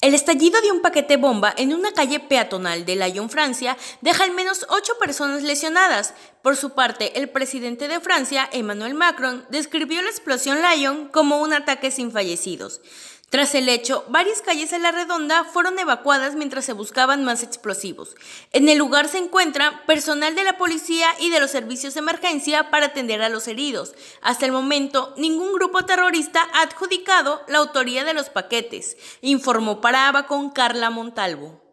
El estallido de un paquete bomba en una calle peatonal de Lyon, Francia, deja al menos ocho personas lesionadas. Por su parte, el presidente de Francia, Emmanuel Macron, describió la explosión Lyon como un ataque sin fallecidos. Tras el hecho, varias calles en la redonda fueron evacuadas mientras se buscaban más explosivos. En el lugar se encuentra personal de la policía y de los servicios de emergencia para atender a los heridos. Hasta el momento, ningún grupo terrorista ha adjudicado la autoría de los paquetes, informó para con Carla Montalvo.